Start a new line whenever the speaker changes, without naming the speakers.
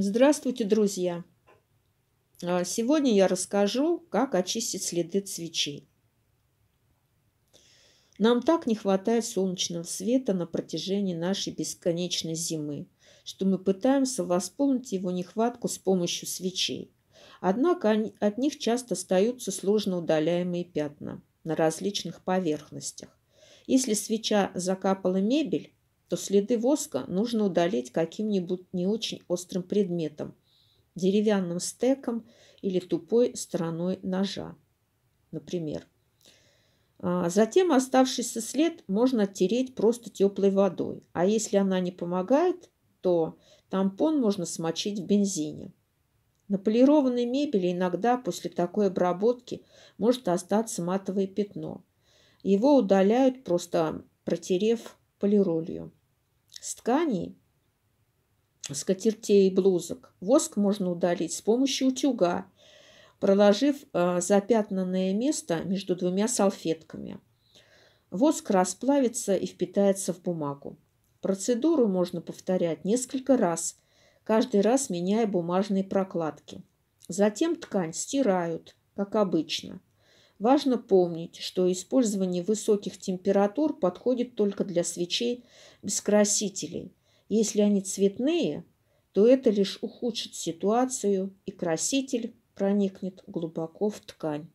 Здравствуйте, друзья! А, сегодня я расскажу, как очистить следы свечей. Нам так не хватает солнечного света на протяжении нашей бесконечной зимы, что мы пытаемся восполнить его нехватку с помощью свечей. Однако от них часто остаются сложно удаляемые пятна на различных поверхностях. Если свеча закапала мебель, то следы воска нужно удалить каким-нибудь не очень острым предметом, деревянным стеком или тупой стороной ножа, например. А затем оставшийся след можно оттереть просто теплой водой, а если она не помогает, то тампон можно смочить в бензине. На полированной мебели иногда после такой обработки может остаться матовое пятно. Его удаляют, просто протерев полиролью с тканей, скатертей и блузок. Воск можно удалить с помощью утюга, проложив э, запятнанное место между двумя салфетками. Воск расплавится и впитается в бумагу. Процедуру можно повторять несколько раз, каждый раз меняя бумажные прокладки. Затем ткань стирают, как обычно. Важно помнить, что использование высоких температур подходит только для свечей без красителей. Если они цветные, то это лишь ухудшит ситуацию, и краситель проникнет глубоко в ткань.